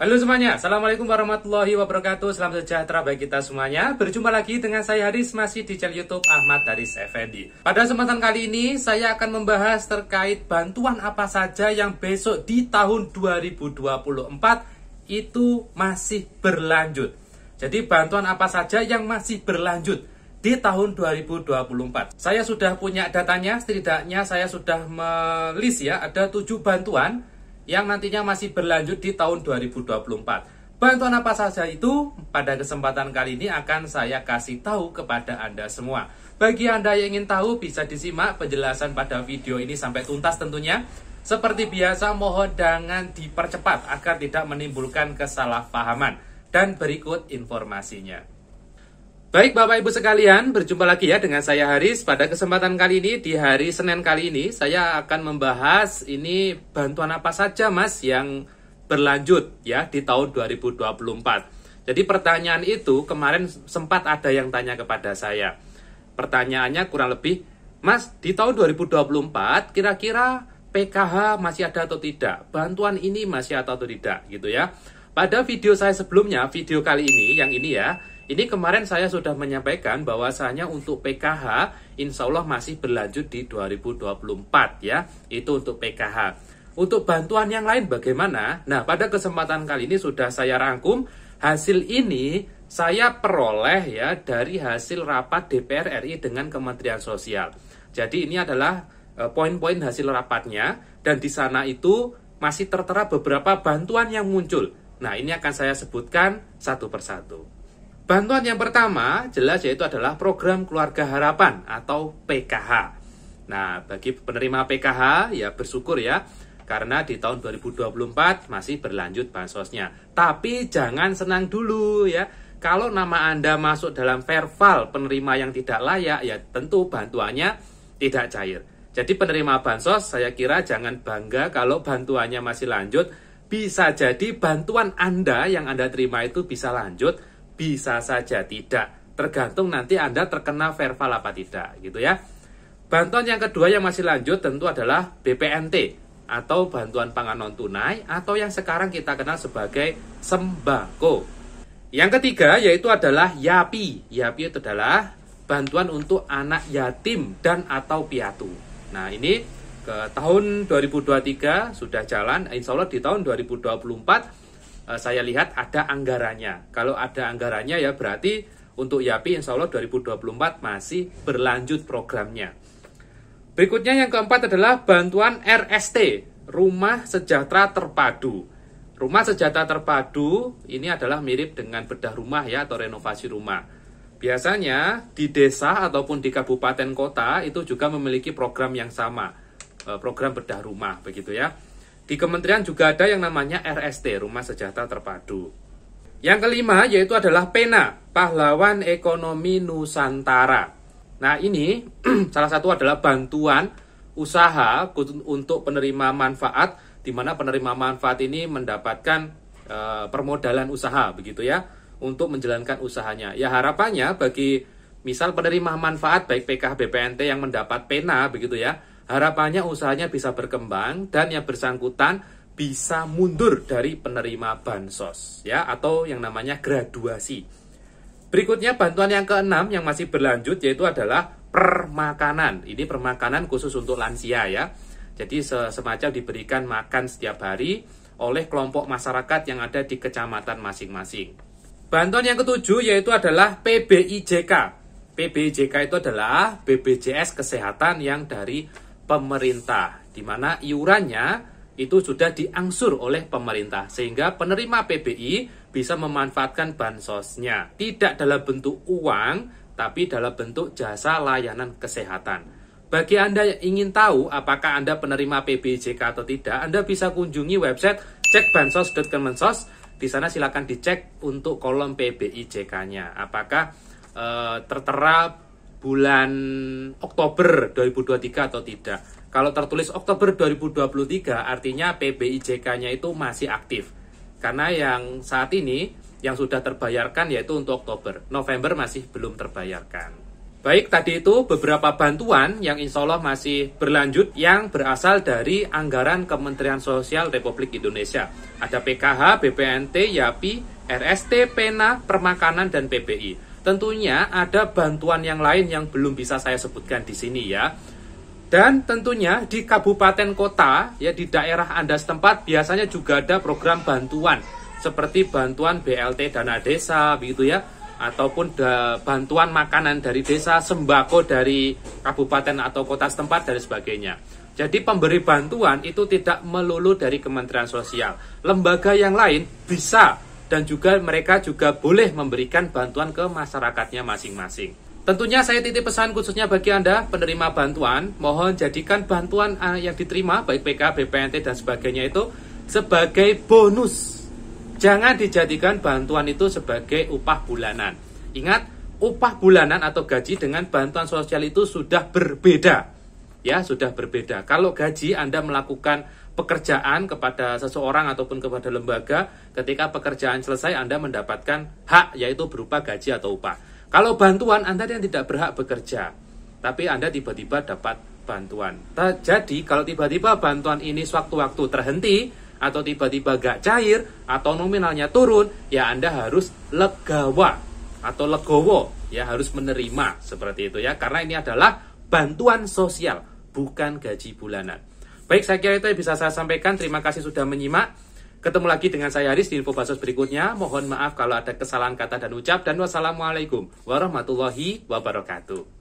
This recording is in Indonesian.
Halo semuanya, Assalamualaikum warahmatullahi wabarakatuh Selamat sejahtera bagi kita semuanya Berjumpa lagi dengan saya Haris Masih di channel Youtube Ahmad Haris Effendi Pada kesempatan kali ini Saya akan membahas terkait bantuan apa saja Yang besok di tahun 2024 Itu masih berlanjut Jadi bantuan apa saja yang masih berlanjut di tahun 2024. Saya sudah punya datanya, setidaknya saya sudah melis ya, ada 7 bantuan yang nantinya masih berlanjut di tahun 2024. Bantuan apa saja itu? Pada kesempatan kali ini akan saya kasih tahu kepada Anda semua. Bagi Anda yang ingin tahu bisa disimak penjelasan pada video ini sampai tuntas tentunya. Seperti biasa mohon jangan dipercepat agar tidak menimbulkan kesalahpahaman. Dan berikut informasinya. Baik Bapak Ibu sekalian, berjumpa lagi ya dengan saya Haris. Pada kesempatan kali ini, di hari Senin kali ini, saya akan membahas ini bantuan apa saja mas yang berlanjut ya di tahun 2024. Jadi pertanyaan itu kemarin sempat ada yang tanya kepada saya. Pertanyaannya kurang lebih, mas di tahun 2024 kira-kira PKH masih ada atau tidak? Bantuan ini masih ada atau tidak gitu ya? Pada video saya sebelumnya, video kali ini, yang ini ya, ini kemarin saya sudah menyampaikan bahwasanya untuk PKH insya Allah masih berlanjut di 2024 ya. Itu untuk PKH. Untuk bantuan yang lain bagaimana? Nah pada kesempatan kali ini sudah saya rangkum hasil ini saya peroleh ya dari hasil rapat DPR RI dengan Kementerian Sosial. Jadi ini adalah e, poin-poin hasil rapatnya dan di sana itu masih tertera beberapa bantuan yang muncul Nah, ini akan saya sebutkan satu persatu. Bantuan yang pertama jelas yaitu adalah program Keluarga Harapan atau PKH. Nah, bagi penerima PKH ya bersyukur ya karena di tahun 2024 masih berlanjut bansosnya. Tapi jangan senang dulu ya. Kalau nama Anda masuk dalam verval penerima yang tidak layak ya tentu bantuannya tidak cair. Jadi penerima bansos saya kira jangan bangga kalau bantuannya masih lanjut bisa jadi bantuan Anda yang Anda terima itu bisa lanjut, bisa saja tidak. Tergantung nanti Anda terkena verval apa tidak, gitu ya. Bantuan yang kedua yang masih lanjut tentu adalah BPNT atau bantuan pangan non tunai atau yang sekarang kita kenal sebagai sembako. Yang ketiga yaitu adalah YAPI. YAPI itu adalah bantuan untuk anak yatim dan atau piatu. Nah, ini ke tahun 2023 sudah jalan insya Allah di tahun 2024 eh, saya lihat ada anggarannya kalau ada anggarannya ya berarti untuk YAPI insya Allah 2024 masih berlanjut programnya berikutnya yang keempat adalah bantuan RST Rumah Sejahtera Terpadu Rumah Sejahtera Terpadu ini adalah mirip dengan bedah rumah ya atau renovasi rumah Biasanya di desa ataupun di kabupaten kota itu juga memiliki program yang sama. Eh, program bedah rumah begitu ya. Di kementerian juga ada yang namanya RST, Rumah Sejahtera Terpadu. Yang kelima yaitu adalah PENA, Pahlawan Ekonomi Nusantara. Nah ini salah satu adalah bantuan usaha untuk penerima manfaat, di mana penerima manfaat ini mendapatkan e, permodalan usaha begitu ya, untuk menjalankan usahanya. Ya harapannya bagi misal penerima manfaat baik PKH BPNT yang mendapat PENA begitu ya, Harapannya usahanya bisa berkembang dan yang bersangkutan bisa mundur dari penerima bansos ya atau yang namanya graduasi. Berikutnya bantuan yang keenam yang masih berlanjut yaitu adalah permakanan. Ini permakanan khusus untuk lansia ya. Jadi semacam diberikan makan setiap hari oleh kelompok masyarakat yang ada di kecamatan masing-masing. Bantuan yang ketujuh yaitu adalah PBIJK. PBIJK itu adalah bbjs Kesehatan yang dari pemerintah, di mana iurannya itu sudah diangsur oleh pemerintah sehingga penerima PBI bisa memanfaatkan bansosnya tidak dalam bentuk uang tapi dalam bentuk jasa layanan kesehatan. Bagi Anda yang ingin tahu apakah Anda penerima PBJK atau tidak, Anda bisa kunjungi website cekbansos.kemensos. Di sana silakan dicek untuk kolom PBIJK-nya. Apakah e, tertera bulan Oktober 2023 atau tidak. Kalau tertulis Oktober 2023 artinya PBIJK-nya itu masih aktif. Karena yang saat ini yang sudah terbayarkan yaitu untuk Oktober. November masih belum terbayarkan. Baik, tadi itu beberapa bantuan yang insya Allah masih berlanjut yang berasal dari anggaran Kementerian Sosial Republik Indonesia. Ada PKH, BPNT, YAPI, RST, PENA, Permakanan, dan PBI. Tentunya ada bantuan yang lain yang belum bisa saya sebutkan di sini ya. Dan tentunya di kabupaten kota ya di daerah Anda setempat biasanya juga ada program bantuan seperti bantuan BLT dana desa begitu ya ataupun da, bantuan makanan dari desa, sembako dari kabupaten atau kota setempat dan sebagainya. Jadi pemberi bantuan itu tidak melulu dari Kementerian Sosial. Lembaga yang lain bisa dan juga mereka juga boleh memberikan bantuan ke masyarakatnya masing-masing. Tentunya saya titip pesan khususnya bagi Anda penerima bantuan, mohon jadikan bantuan eh, yang diterima baik PK, BPNT dan sebagainya itu sebagai bonus. Jangan dijadikan bantuan itu sebagai upah bulanan. Ingat, upah bulanan atau gaji dengan bantuan sosial itu sudah berbeda. Ya, sudah berbeda. Kalau gaji Anda melakukan pekerjaan kepada seseorang ataupun kepada lembaga ketika pekerjaan selesai Anda mendapatkan hak yaitu berupa gaji atau upah. Kalau bantuan Anda yang tidak berhak bekerja, tapi Anda tiba-tiba dapat bantuan. Jadi kalau tiba-tiba bantuan ini sewaktu-waktu terhenti atau tiba-tiba gak cair atau nominalnya turun, ya Anda harus legawa atau legowo ya harus menerima seperti itu ya karena ini adalah bantuan sosial bukan gaji bulanan. Baik, saya kira itu yang bisa saya sampaikan. Terima kasih sudah menyimak. Ketemu lagi dengan saya Aris di info basos berikutnya. Mohon maaf kalau ada kesalahan kata dan ucap. Dan wassalamualaikum warahmatullahi wabarakatuh.